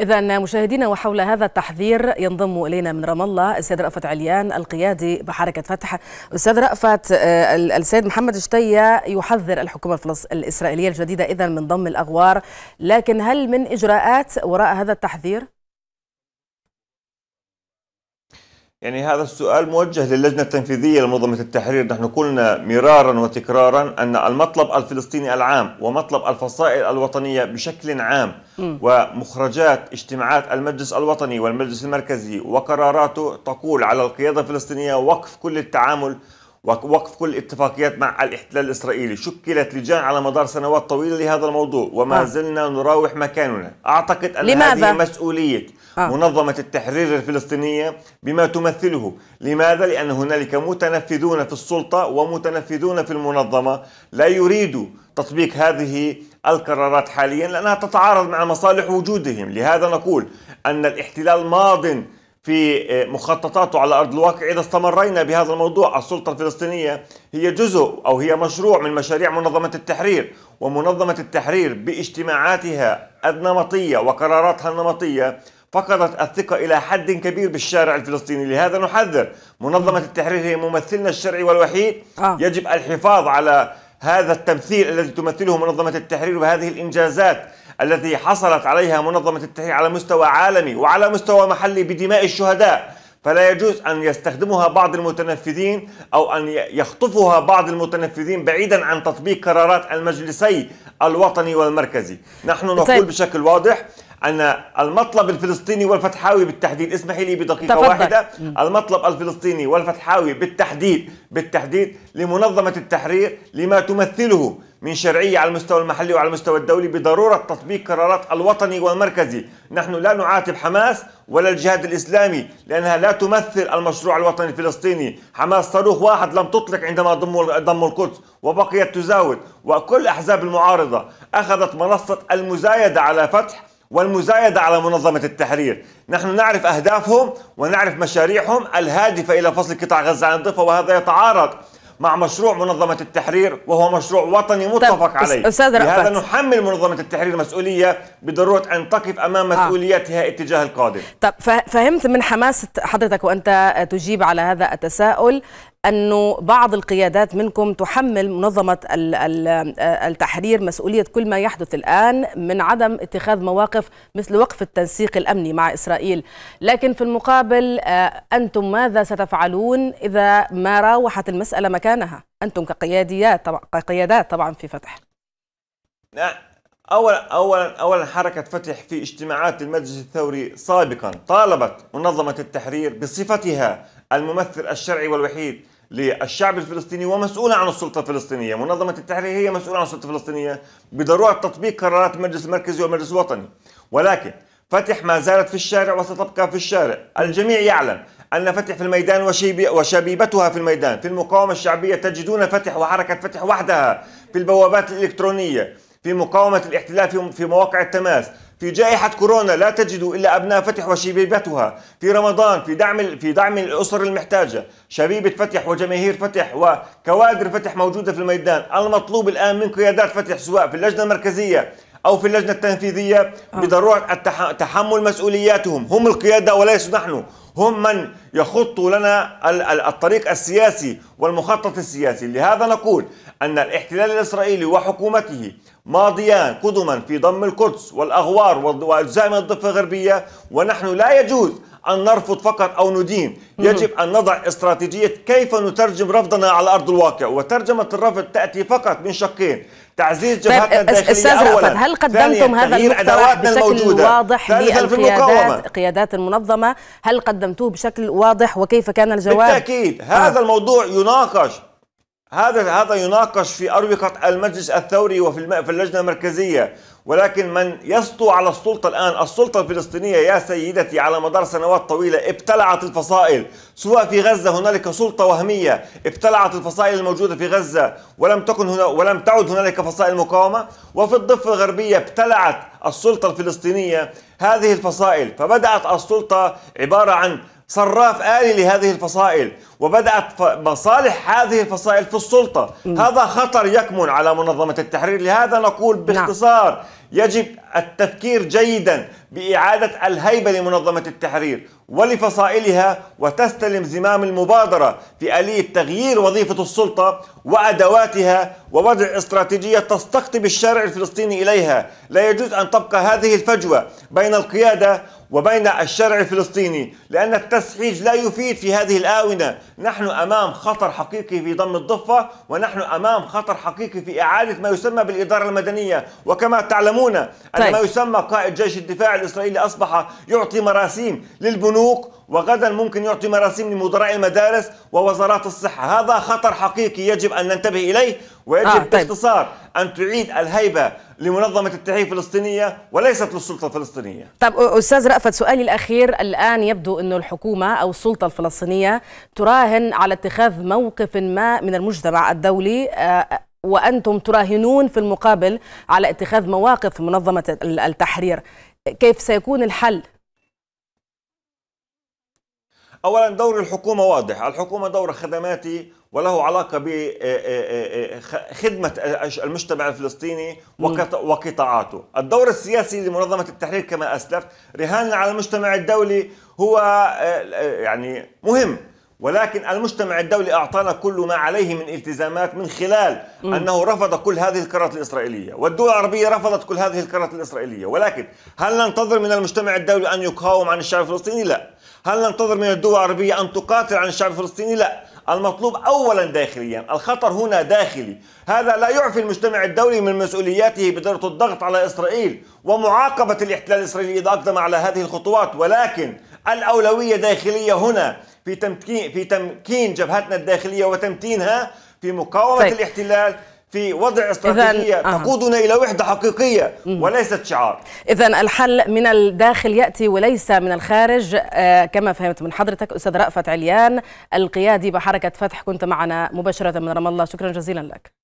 إذا مشاهدينا وحول هذا التحذير ينضم إلينا من رام الله السيد رأفت عليان القيادي بحركة فتح أستاذ رأفت آه، السيد محمد شتية يحذر الحكومة الإسرائيلية الجديدة إذا من ضم الأغوار لكن هل من إجراءات وراء هذا التحذير؟ يعني هذا السؤال موجه للجنة التنفيذية لمنظمة التحرير نحن قلنا مرارا وتكرارا أن المطلب الفلسطيني العام ومطلب الفصائل الوطنية بشكل عام ومخرجات اجتماعات المجلس الوطني والمجلس المركزي وقراراته تقول على القيادة الفلسطينية وقف كل التعامل ووقف كل الاتفاقيات مع الاحتلال الإسرائيلي شكلت لجان على مدار سنوات طويلة لهذا الموضوع وما آه. زلنا نراوح مكاننا أعتقد أن لماذا؟ هذه مسؤولية آه. منظمة التحرير الفلسطينية بما تمثله لماذا؟ لأن هنالك متنفذون في السلطة ومتنفذون في المنظمة لا يريدوا تطبيق هذه القرارات حاليا لأنها تتعارض مع مصالح وجودهم لهذا نقول أن الاحتلال ماضٍ في آه، مخططاته على أرض الواقع إذا استمرينا بهذا الموضوع السلطة الفلسطينية هي جزء أو هي مشروع من مشاريع منظمة التحرير ومنظمة التحرير باجتماعاتها النمطية وقراراتها النمطية فقدت الثقة إلى حد كبير بالشارع الفلسطيني لهذا نحذر منظمة التحرير هي ممثلنا الشرعي والوحيد آه. يجب الحفاظ على هذا التمثيل الذي تمثله منظمة التحرير وهذه الإنجازات التي حصلت عليها منظمة التحرير على مستوى عالمي وعلى مستوى محلي بدماء الشهداء فلا يجوز أن يستخدمها بعض المتنفذين أو أن يخطفها بعض المتنفذين بعيدا عن تطبيق قرارات المجلسي الوطني والمركزي نحن طيب. نقول بشكل واضح أن المطلب الفلسطيني والفتحاوي بالتحديد اسمحي لي بدقيقة تفضل. واحدة المطلب الفلسطيني والفتحاوي بالتحديد بالتحديد لمنظمة التحرير لما تمثله من شرعية على المستوى المحلي وعلى المستوى الدولي بضرورة تطبيق قرارات الوطني والمركزي نحن لا نعاتب حماس ولا الجهاد الإسلامي لأنها لا تمثل المشروع الوطني الفلسطيني حماس صاروخ واحد لم تطلق عندما ضموا ضموا القدس وبقيت تزاود وكل أحزاب المعارضة أخذت منصة المزايدة على فتح والمزايدة على منظمة التحرير نحن نعرف أهدافهم ونعرف مشاريعهم الهادفة إلى فصل قطاع غزة عن الضفة وهذا يتعارض مع مشروع منظمة التحرير وهو مشروع وطني متفق عليه أستاذ لهذا نحمل منظمة التحرير مسؤولية بضرورة أن تقف أمام مسؤولياتها آه. اتجاه القادم طب فهمت من حماس حضرتك وأنت تجيب على هذا التساؤل أنه بعض القيادات منكم تحمل منظمة آه، التحرير مسؤولية كل ما يحدث الآن من عدم اتخاذ مواقف مثل وقف التنسيق الأمني مع إسرائيل لكن في المقابل آه، أنتم ماذا ستفعلون إذا ما راوحت المسألة مكانها أنتم كقياديات طبعا كقيادات طبعا في فتح نعم اولا اولا اولا حركه فتح في اجتماعات المجلس الثوري سابقا طالبت منظمه التحرير بصفتها الممثل الشرعي والوحيد للشعب الفلسطيني ومسؤولة عن السلطة الفلسطينية منظمة التحرير هي مسؤولة عن السلطة الفلسطينية بضرورة تطبيق قرارات المجلس المركزي والمجلس الوطني ولكن فتح ما زالت في الشارع وستبقى في الشارع الجميع يعلم أن فتح في الميدان وشبيبتها في الميدان في المقاومة الشعبية تجدون فتح وحركة فتح وحدها في البوابات الإلكترونية في مقاومة الاحتلال في مواقع التماس في جائحة كورونا لا تجد إلا أبناء فتح وشبيبتها في رمضان في دعم في دعم الأسر المحتاجة شبيبة فتح وجماهير فتح وكوادر فتح موجودة في الميدان المطلوب الآن من قيادات فتح سواء في اللجنة المركزية أو في اللجنة التنفيذية آه. بضرورة تحمل مسؤولياتهم هم القيادة وليس نحن هم من يخطوا لنا الطريق السياسي والمخطط السياسي لهذا نقول أن الاحتلال الإسرائيلي وحكومته ماضيان قدما في ضم القدس والأغوار وأجزاء من الضفة الغربية ونحن لا يجوز أن نرفض فقط أو ندين يجب أن نضع استراتيجية كيف نترجم رفضنا على أرض الواقع وترجمة الرفض تأتي فقط من شقين تعزيز طيب، جبهتنا الداخلية أولا هل قدمتم هذا المقترح بشكل الموجودة. واضح للقيادات قيادات المنظمة هل قدم قدمتوه بشكل واضح وكيف كان الجواب بالتاكيد آه. هذا آه. الموضوع يناقش هذا هذا يناقش في اروقه المجلس الثوري وفي في اللجنه المركزيه ولكن من يسطو على السلطه الان السلطه الفلسطينيه يا سيدتي على مدار سنوات طويله ابتلعت الفصائل سواء في غزه هنالك سلطه وهميه ابتلعت الفصائل الموجوده في غزه ولم تكن هنا ولم تعد هنالك فصائل مقاومه وفي الضفه الغربيه ابتلعت السلطه الفلسطينيه هذه الفصائل فبدأت السلطة عبارة عن صراف آلي لهذه الفصائل وبدأت مصالح هذه الفصائل في السلطة م. هذا خطر يكمن على منظمة التحرير لهذا نقول نعم. باختصار نعم. يجب التفكير جيدا بإعادة الهيبة لمنظمة التحرير ولفصائلها وتستلم زمام المبادرة في آلية تغيير وظيفة السلطة وأدواتها ووضع استراتيجية تستقطب الشارع الفلسطيني إليها لا يجوز أن تبقى هذه الفجوة بين القيادة وبين الشارع الفلسطيني لأن التسحيج لا يفيد في هذه الآونة نحن امام خطر حقيقي في ضم الضفه ونحن امام خطر حقيقي في اعاده ما يسمى بالاداره المدنيه وكما تعلمون ان طيب. ما يسمى قائد جيش الدفاع الاسرائيلي اصبح يعطي مراسيم للبنوك وغدا ممكن يعطي مراسيم لمدراء المدارس ووزارات الصحه هذا خطر حقيقي يجب ان ننتبه اليه ويجب آه، طيب. باختصار طيب. ان تعيد الهيبه لمنظمة التحرير الفلسطينية وليست للسلطة الفلسطينية طب أستاذ رأفت سؤالي الأخير الآن يبدو أن الحكومة أو السلطة الفلسطينية تراهن على اتخاذ موقف ما من المجتمع الدولي وأنتم تراهنون في المقابل على اتخاذ مواقف منظمة التحرير كيف سيكون الحل؟ اولا دور الحكومه واضح الحكومه دور خدماتي وله علاقة بخدمة آه، آه، آه، المجتمع الفلسطيني وقطاعاته الدور السياسي لمنظمة التحرير كما أسلفت رهان على المجتمع الدولي هو يعني مهم ولكن المجتمع الدولي أعطانا كل ما عليه من التزامات من خلال م. أنه رفض كل هذه القرارات الإسرائيلية والدول العربية رفضت كل هذه القرارات الإسرائيلية ولكن هل ننتظر من المجتمع الدولي أن يقاوم عن الشعب الفلسطيني؟ لا هل ننتظر من الدول العربية أن تقاتل عن الشعب الفلسطيني؟ لا المطلوب اولا داخليا الخطر هنا داخلي هذا لا يعفي المجتمع الدولي من مسؤولياته بطريقه الضغط على اسرائيل ومعاقبه الاحتلال الاسرائيلي اذا اقدم على هذه الخطوات ولكن الاولويه داخليه هنا في تمكين في تمكين جبهتنا الداخليه وتمتينها في مقاومه طيب. الاحتلال في وضع استراتيجيه آه. تقودنا الى وحده حقيقيه وليست شعار. اذا الحل من الداخل ياتي وليس من الخارج آه كما فهمت من حضرتك استاذ رأفت عليان القيادي بحركه فتح كنت معنا مباشره من رام الله شكرا جزيلا لك.